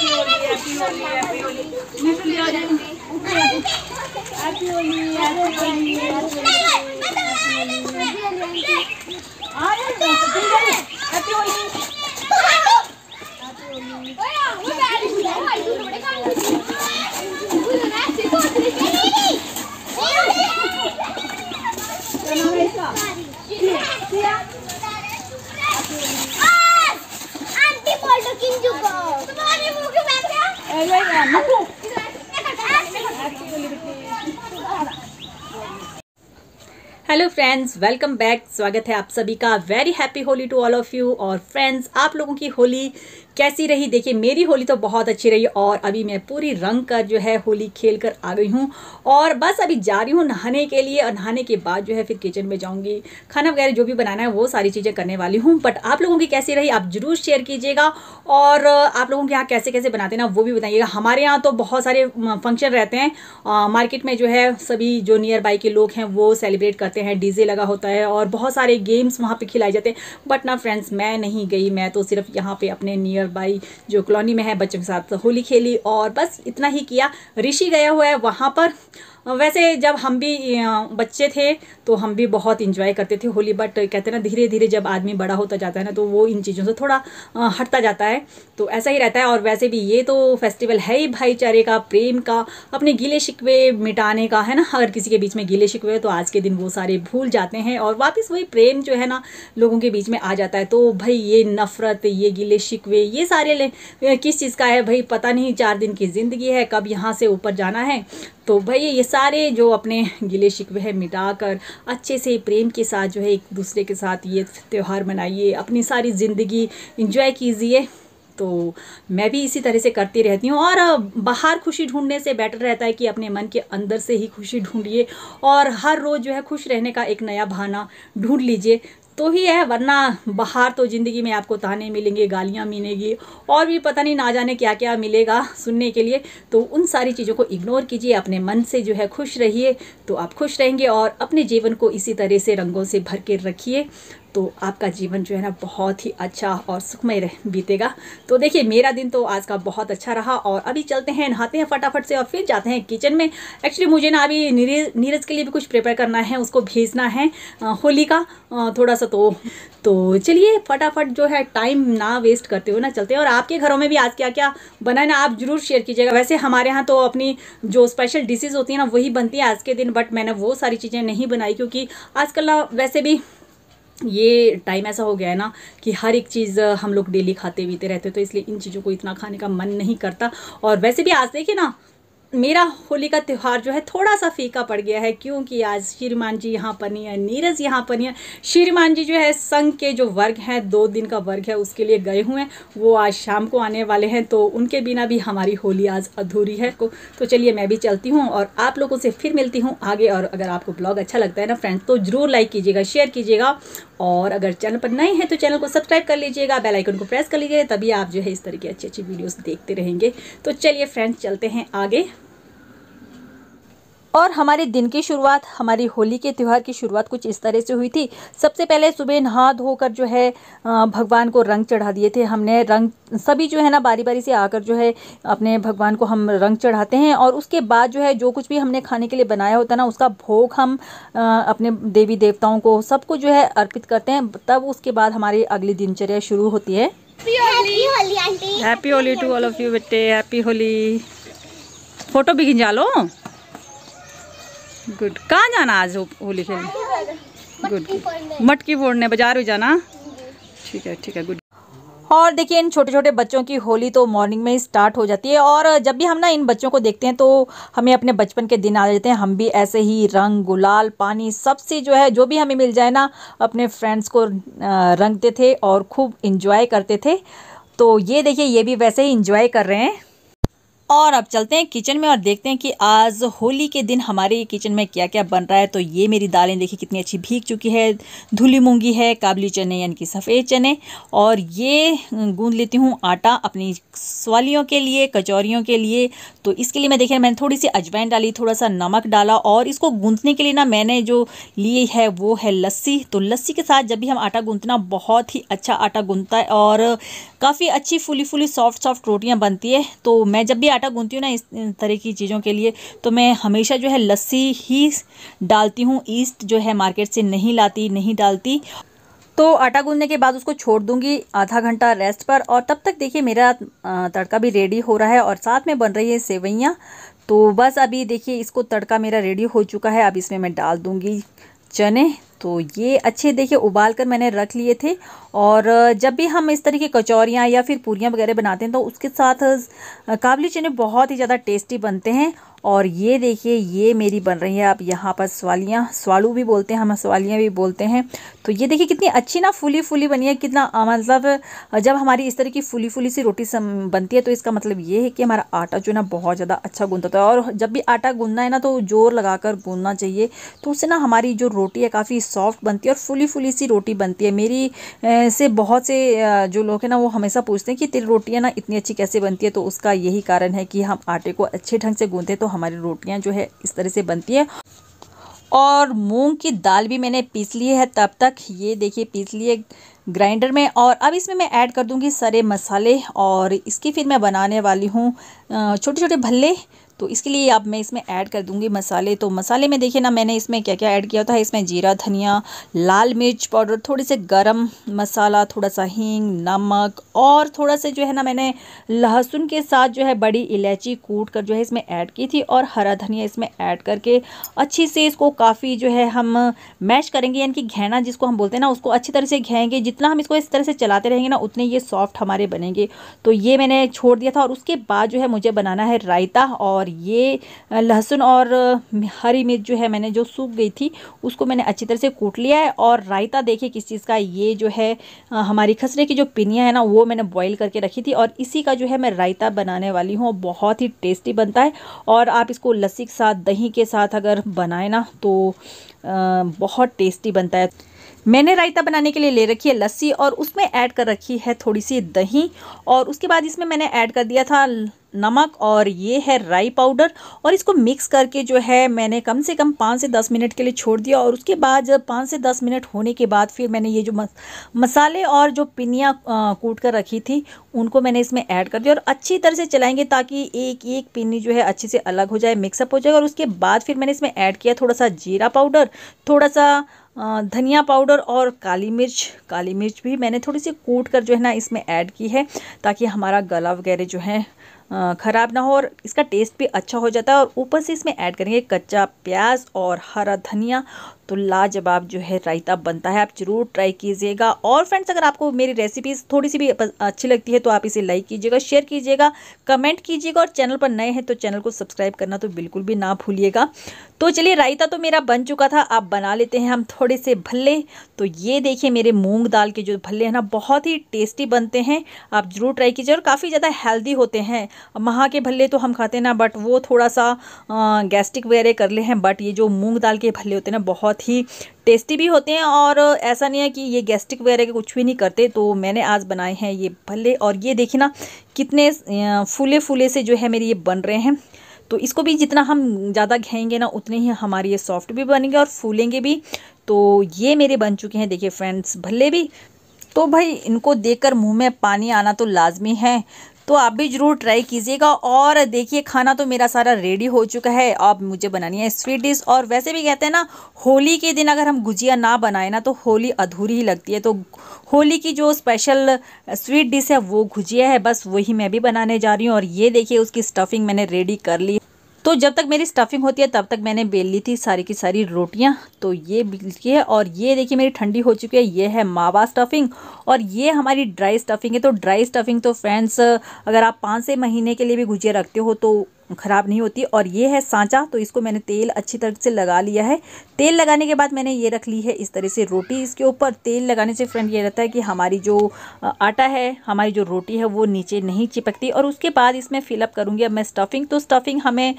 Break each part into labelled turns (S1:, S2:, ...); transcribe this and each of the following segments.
S1: Happy Holi happy Holi happy Holi मैं भी ले आ जाऊंगी happy Holi happy Holi happy Holi happy Holi friends welcome back स्वागत है आप सभी का very happy Holi to all of you और फ्रेंड्स आप लोगों की होली कैसी रही देखिए मेरी होली तो बहुत अच्छी रही और अभी मैं पूरी रंग कर जो है होली खेल कर आ गई हूँ और बस अभी जा रही हूँ नहाने के लिए और नहाने के बाद जो है फिर किचन में जाऊँगी खाना वगैरह जो भी बनाना है वो सारी चीज़ें करने वाली हूँ बट आप लोगों की कैसी रही आप ज़रूर शेयर कीजिएगा और आप लोगों के यहाँ कैसे कैसे बनाते ना वो भी बताइएगा हमारे यहाँ तो बहुत सारे फंक्शन रहते हैं मार्केट में जो है सभी जो नियर बाई के लोग हैं वो सेलिब्रेट करते हैं डीजे लगा होता है और बहुत सारे गेम्स वहाँ पर खिलाए जाते हैं बट ना फ्रेंड्स मैं नहीं गई मैं तो सिर्फ यहाँ पर अपने नियर नियर बाई जो कॉलोनी में है बच्चों के साथ होली खेली और बस इतना ही किया ऋषि गया हुआ है वहाँ पर वैसे जब हम भी बच्चे थे तो हम भी बहुत इंजॉय करते थे होली बट कहते हैं ना धीरे धीरे जब आदमी बड़ा होता जाता है ना तो वो इन चीज़ों से थोड़ा हटता जाता है तो ऐसा ही रहता है और वैसे भी ये तो फेस्टिवल है ही भाईचारे का प्रेम का अपने गीले शिकवे मिटाने का है ना अगर किसी के बीच में गीले शिकवे तो आज के दिन वो सारे भूल जाते हैं और वापस वही प्रेम जो है ना लोगों के बीच में आ जाता है तो भाई ये नफ़रत ये गीले शिकवे ये सारे किस चीज़ का है भाई पता नहीं चार दिन की ज़िंदगी है कब यहाँ से ऊपर जाना है तो भाई ये सारे जो अपने गिले शिकवे हैं मिटाकर अच्छे से प्रेम के साथ जो है एक दूसरे के साथ ये त्यौहार मनाइए अपनी सारी ज़िंदगी इंजॉय कीजिए तो मैं भी इसी तरह से करती रहती हूँ और बाहर खुशी ढूंढने से बेटर रहता है कि अपने मन के अंदर से ही खुशी ढूंढिए और हर रोज़ जो है खुश रहने का एक नया बहाना ढूंढ लीजिए तो ही है वरना बाहर तो ज़िंदगी में आपको ताने मिलेंगे गालियाँ मिलेंगी और भी पता नहीं ना जाने क्या क्या मिलेगा सुनने के लिए तो उन सारी चीज़ों को इग्नोर कीजिए अपने मन से जो है खुश रहिए तो आप खुश रहेंगे और अपने जीवन को इसी तरह से रंगों से भर के रखिए तो आपका जीवन जो है ना बहुत ही अच्छा और सुखमय बीतेगा तो देखिए मेरा दिन तो आज का बहुत अच्छा रहा और अभी चलते हैं नहाते हैं फटाफट से और फिर जाते हैं किचन में एक्चुअली मुझे ना अभी नीरज नीरज के लिए भी कुछ प्रिपेयर करना है उसको भेजना है होली का थोड़ा सा तो तो चलिए फटाफट जो है टाइम ना वेस्ट करते हुए ना चलते हैं और आपके घरों में भी आज क्या क्या बना है ना आप जरूर शेयर कीजिएगा वैसे हमारे यहाँ तो अपनी जो स्पेशल डिशेज़ होती है ना वही बनती है आज के दिन बट मैंने वो सारी चीज़ें नहीं बनाई क्योंकि आजकल वैसे भी ये टाइम ऐसा हो गया है ना कि हर एक चीज़ हम लोग डेली खाते पीते रहते तो इसलिए इन चीज़ों को इतना खाने का मन नहीं करता और वैसे भी आज देखिए ना मेरा होली का त्यौहार जो है थोड़ा सा फीका पड़ गया है क्योंकि आज श्रीमान जी यहाँ पर नहीं है नीरज यहाँ पर नहीं है श्रीमान जी जो है संघ के जो वर्ग हैं दो दिन का वर्ग है उसके लिए गए हुए हैं वो आज शाम को आने वाले हैं तो उनके बिना भी हमारी होली आज अधूरी है तो, तो चलिए मैं भी चलती हूँ और आप लोगों से फिर मिलती हूँ आगे और अगर आपको ब्लॉग अच्छा लगता है ना फ्रेंड्स तो ज़रूर लाइक कीजिएगा शेयर कीजिएगा और अगर चैनल पर नए हैं तो चैनल को सब्सक्राइब कर लीजिएगा बेल आइकन को प्रेस कर लीजिएगा तभी आप जो है इस तरह की अच्छी अच्छी वीडियोस देखते रहेंगे तो चलिए फ्रेंड्स चलते हैं आगे और हमारे दिन की शुरुआत हमारी होली के त्यौहार की शुरुआत कुछ इस तरह से हुई थी सबसे पहले सुबह नहा धोकर जो है भगवान को रंग चढ़ा दिए थे हमने रंग सभी जो है ना बारी बारी से आकर जो है अपने भगवान को हम रंग चढ़ाते हैं और उसके बाद जो है जो कुछ भी हमने खाने के लिए बनाया होता है ना उसका भोग हम अपने देवी देवताओं को सबको जो है अर्पित करते हैं तब उसके बाद हमारी अगली दिनचर्या शुरू होती है फोटो भी खिंचा लो गुड कहाँ जाना आज होली खेलने गुड मटकी फोड़ने बाजार भी जाना ठीक है ठीक है गुड और देखिए इन छोटे छोटे बच्चों की होली तो मॉर्निंग में ही स्टार्ट हो जाती है और जब भी हम ना इन बच्चों को देखते हैं तो हमें अपने बचपन के दिन आ जाते हैं हम भी ऐसे ही रंग गुलाल पानी सबसे जो है जो भी हमें मिल जाए ना अपने फ्रेंड्स को रंगते थे और खूब इंजॉय करते थे तो ये देखिए ये भी वैसे ही इंजॉय कर रहे हैं और अब चलते हैं किचन में और देखते हैं कि आज होली के दिन हमारे किचन में क्या क्या बन रहा है तो ये मेरी दालें देखिए कितनी अच्छी भीग चुकी है धुली मूंगी है काबली चने यानी कि सफ़ेद चने और ये गूंद लेती हूँ आटा अपनी सवालियों के लिए कचौरियों के लिए तो इसके लिए मैं देखिए मैंने थोड़ी सी अजवाइन डाली थोड़ा सा नमक डाला और इसको गूंथने के लिए ना मैंने जो ली है वो है लस्सी तो लस्सी के साथ जब भी हम आटा गूंथना बहुत ही अच्छा आटा गूंथता है और काफ़ी अच्छी फुली फुली सॉफ्ट सॉफ्ट रोटियाँ बनती है तो मैं जब भी आटा गूंथती हूँ ना इस तरह की चीज़ों के लिए तो मैं हमेशा जो है लस्सी ही डालती हूँ ईस्ट जो है मार्केट से नहीं लाती नहीं डालती तो आटा गूंदने के बाद उसको छोड़ दूंगी आधा घंटा रेस्ट पर और तब तक देखिए मेरा तड़का भी रेडी हो रहा है और साथ में बन रही है सेवैयाँ तो बस अभी देखिए इसको तड़का मेरा रेडी हो चुका है अब इसमें मैं डाल दूंगी चने तो ये अच्छे देखिए उबाल कर मैंने रख लिए थे और जब भी हम इस तरह की कचौरियाँ या फिर पूरियाँ वगैरह बनाते हैं तो उसके साथ काबली चने बहुत ही ज़्यादा टेस्टी बनते हैं और ये देखिए ये मेरी बन रही है आप यहाँ पर सवालियाँ सवालू भी बोलते हैं हम सवालियाँ भी बोलते हैं तो ये देखिए कितनी अच्छी ना फुली फुली बनी है कितना मतलब जब हमारी इस तरह की फुली फुली सी रोटी बनती है तो इसका मतलब ये है कि हमारा आटा जो है ना बहुत ज़्यादा अच्छा गूंधता है और जब भी आटा गूंदना है ना तो जोर लगा कर चाहिए तो उससे ना हमारी जो रोटी है काफ़ी सॉफ्ट बनती है और फुली फुली सी रोटी बनती है मेरी से बहुत से जो लोग हैं ना वो हमेशा पूछते हैं कि तेरी रोटियाँ ना इतनी अच्छी कैसे बनती है तो उसका यही कारण है कि हम आटे को अच्छे ढंग से गूंधे तो हमारी रोटियाँ जो है इस तरह से बनती है और मूंग की दाल भी मैंने पीस ली है तब तक ये देखिए पीस लिए ग्राइंडर में और अब इसमें मैं ऐड कर दूंगी सारे मसाले और इसकी फिर मैं बनाने वाली हूँ छोटे छोटे भल्ले तो इसके लिए आप मैं इसमें ऐड कर दूंगी मसाले तो मसाले में देखिए ना मैंने इसमें क्या क्या ऐड किया था इसमें जीरा धनिया लाल मिर्च पाउडर थोड़े से गरम मसाला थोड़ा सा हींग नमक और थोड़ा सा जो है ना मैंने लहसुन के साथ जो है बड़ी इलायची कूट कर जो है इसमें ऐड की थी और हरा धनिया इसमें ऐड करके अच्छे से इसको काफ़ी जो है हम मैश करेंगे यानी कि घहना जिसको हम बोलते हैं ना उसको अच्छी तरह से घेंगे जितना हम इसको इस तरह से चलाते रहेंगे ना उतने ये सॉफ्ट हमारे बनेंगे तो ये मैंने छोड़ दिया था और उसके बाद जो है मुझे बनाना है रायता और ये लहसुन और हरी मिर्च जो है मैंने जो सूख गई थी उसको मैंने अच्छी तरह से कूट लिया है और रायता देखिए किस चीज़ का ये जो है हमारी खसरे की जो पिनियाँ है ना वो मैंने बॉईल करके रखी थी और इसी का जो है मैं रायता बनाने वाली हूँ बहुत ही टेस्टी बनता है और आप इसको लस्सी के साथ दही के साथ अगर बनाए ना तो बहुत टेस्टी बनता है मैंने रायता बनाने के लिए ले रखी है लस्सी और उसमें ऐड कर रखी है थोड़ी सी दही और उसके बाद इसमें मैंने ऐड कर दिया था नमक और ये है राई पाउडर और इसको मिक्स करके जो है मैंने कम से कम पाँच से दस मिनट के लिए छोड़ दिया और उसके बाद जब पाँच से दस मिनट होने के बाद फिर मैंने ये जो मसाले और जो पिनिया कूट कर रखी थी उनको मैंने इसमें ऐड कर दिया और अच्छी तरह से चलाएंगे ताकि एक एक पिनी जो है अच्छे से अलग हो जाए मिक्सअप हो जाए और उसके बाद फिर मैंने इसमें ऐड किया थोड़ा सा जीरा पाउडर थोड़ा सा धनिया पाउडर और काली मिर्च काली मिर्च भी मैंने थोड़ी सी कूट कर जो है ना इसमें ऐड की है ताकि हमारा गला वगैरह जो है ख़राब ना हो और इसका टेस्ट भी अच्छा हो जाता है और ऊपर से इसमें ऐड करेंगे कच्चा प्याज और हरा धनिया तो लाजवाब जो है रायता बनता है आप जरूर ट्राई कीजिएगा और फ्रेंड्स अगर आपको मेरी रेसिपीज थोड़ी सी भी अच्छी लगती है तो आप इसे लाइक कीजिएगा शेयर कीजिएगा कमेंट कीजिएगा और चैनल पर नए हैं तो चैनल को सब्सक्राइब करना तो बिल्कुल भी ना भूलिएगा तो चलिए रायता तो मेरा बन चुका था आप बना लेते हैं हम थोड़े से भल्ले तो ये देखिए मेरे मूंग दाल के जो भल्ले हैं ना बहुत ही टेस्टी बनते हैं आप ज़रूर ट्राई कीजिए और काफ़ी ज़्यादा हेल्दी होते हैं महा के भल्ले तो हम खाते हैं ना बट वो थोड़ा सा गैस्ट्रिक वगैरह कर ले हैं बट ये जो मूँग दाल के भल्ले होते हैं ना बहुत बहुत ही टेस्टी भी होते हैं और ऐसा नहीं है कि ये गैस्ट्रिक वगैरह के कुछ भी नहीं करते तो मैंने आज बनाए हैं ये भले और ये देखिए ना कितने फूले फूले से जो है मेरे ये बन रहे हैं तो इसको भी जितना हम ज़्यादा घेंगे ना उतने ही हमारे ये सॉफ्ट भी बनेंगे और फूलेंगे भी तो ये मेरे बन चुके हैं देखिए फ्रेंड्स भले भी तो भाई इनको देखकर मुंह में पानी आना तो लाजमी है तो आप भी ज़रूर ट्राई कीजिएगा और देखिए खाना तो मेरा सारा रेडी हो चुका है अब मुझे बनानी है स्वीट डिश और वैसे भी कहते हैं ना होली के दिन अगर हम गुजिया ना बनाए ना तो होली अधूरी ही लगती है तो होली की जो स्पेशल स्वीट डिश है वो गुजिया है बस वही मैं भी बनाने जा रही हूँ और ये देखिए उसकी स्टफिंग मैंने रेडी कर ली तो जब तक मेरी स्टफिंग होती है तब तक मैंने बेल ली थी सारी की सारी रोटियां तो ये बिल्कुल है और ये देखिए मेरी ठंडी हो चुकी है ये है मावा स्टफिंग और ये हमारी ड्राई स्टफिंग है तो ड्राई स्टफिंग तो फ्रेंड्स अगर आप पाँच से महीने के लिए भी गुजिया रखते हो तो ख़राब नहीं होती और ये है सांचा तो इसको मैंने तेल अच्छी तरह से लगा लिया है तेल लगाने के बाद मैंने ये रख ली है इस तरह से रोटी इसके ऊपर तेल लगाने से फ्रेंड ये रहता है कि हमारी जो आटा है हमारी जो रोटी है वो नीचे नहीं चिपकती और उसके बाद इसमें फिलअप करूँगी अब मैं स्टफिंग तो स्टफिंग हमें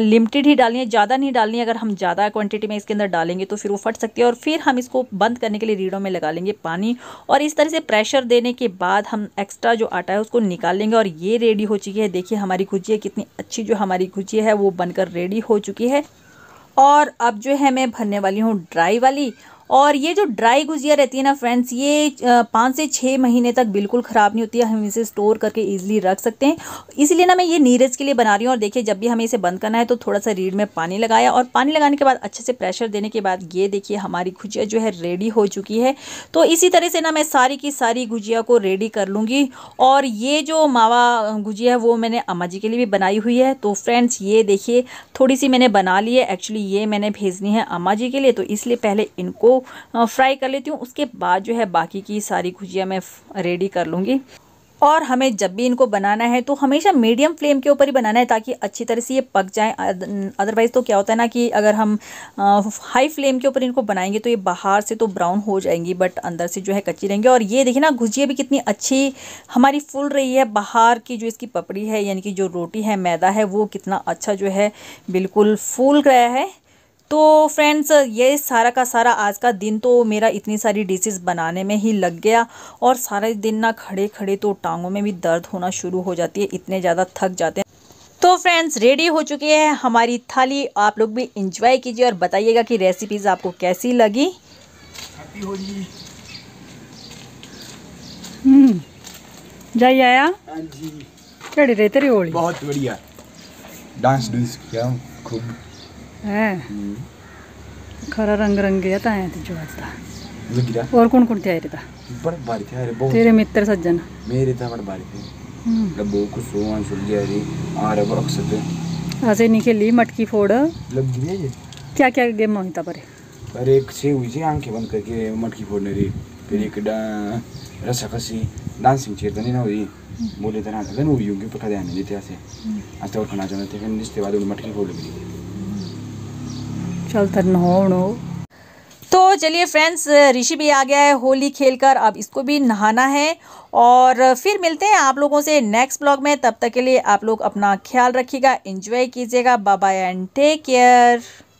S1: लिमिटेड ही डालनी है ज़्यादा नहीं डालनी अगर हम ज़्यादा क्वान्टिटी में इसके अंदर डालेंगे तो फिर वो फट सकती है और फिर हम इसको बंद करने के लिए रीढ़ों में लगा लेंगे पानी और इस तरह से प्रेशर देने के बाद हम एक्स्ट्रा जो आटा है उसको निकाल लेंगे और ये रेडी हो चुकी है देखिए हमारी गुजिया कितनी अच्छी अच्छी जो हमारी गुजिया है वो बनकर रेडी हो चुकी है और अब जो है मैं भरने वाली हूँ ड्राई वाली और ये जो ड्राई गुजिया रहती है ना फ्रेंड्स ये पाँच से छः महीने तक बिल्कुल ख़राब नहीं होती है हम इसे स्टोर करके ईजिली रख सकते हैं इसलिए ना मैं ये नीरज के लिए बना रही हूँ और देखिए जब भी हमें इसे बंद करना है तो थोड़ा सा रीढ़ में पानी लगाया और पानी लगाने के बाद अच्छे से प्रेशर देने के बाद ये देखिए हमारी गुजिया जो है रेडी हो चुकी है तो इसी तरह से ना मैं सारी की सारी गुजिया को रेडी कर लूँगी और ये जो मावा गुजिया है वो मैंने अम्मा जी के लिए भी बनाई हुई है तो फ्रेंड्स ये देखिए थोड़ी सी मैंने बना ली है एक्चुअली ये मैंने भेजनी है अम्मा जी के लिए तो इसलिए पहले इनको फ्राई कर लेती हूँ उसके बाद जो है बाकी की सारी भुजिया मैं रेडी कर लूँगी और हमें जब भी इनको बनाना है तो हमेशा मीडियम फ्लेम के ऊपर ही बनाना है ताकि अच्छी तरह से ये पक जाएँ अदरवाइज़ तो क्या होता है ना कि अगर हम हाई फ्लेम के ऊपर इनको बनाएंगे तो ये बाहर से तो ब्राउन हो जाएंगी बट अंदर से जो है कच्ची रहेंगी और ये देखिए ना गुजिया भी कितनी अच्छी हमारी फुल रही है बाहर की जो इसकी पपड़ी है यानी कि जो रोटी है मैदा है वो कितना अच्छा जो है बिल्कुल फूल गया है तो फ्रेंड्स ये सारा का सारा आज का दिन तो मेरा इतनी सारी डिशेज़ बनाने में ही लग गया और सारे दिन ना खड़े खड़े तो टांगों में भी दर्द होना शुरू हो जाती है इतने ज़्यादा थक जाते हैं तो फ्रेंड्स रेडी हो चुकी है हमारी थाली आप लोग भी इंजॉय कीजिए और बताइएगा कि रेसिपीज़ आपको कैसी लगी हम्म, जाइए आया हाँ जी चढ़ी तेरी बहुत बढ़िया डांस डूंस किया खूब खरा रंग रंग और कौन कौन ते आहे बड़े भारी थे अरे बहुत तेरे मित्र सज्जन मेरे था बड़े बारी थे डब्बो को सोन सुन गया रे आरे बरक्स पे ऐसे नहीं खेली मटकी फोड़ लग गई ये क्या क्या गेम हुई था पर अरे एक से हुई जी आंखें बंद करके मटकी फोड़ने रे फिर एक रसाकसी डांसिंग चेयर करनी तो ना हुई हम्म। बोले तना तो गन हुई होगी पर खदाने देते ऐसे आज तो और खाना चाहते फिर इसके बाद मटकी फोड़ लगी चल धन नो तो चलिए फ्रेंड्स ऋषि भी आ गया है होली खेलकर अब इसको भी नहाना है और फिर मिलते हैं आप लोगों से नेक्स्ट ब्लॉग में तब तक के लिए आप लोग अपना ख्याल रखिएगा एंजॉय कीजिएगा बाय एंड टेक केयर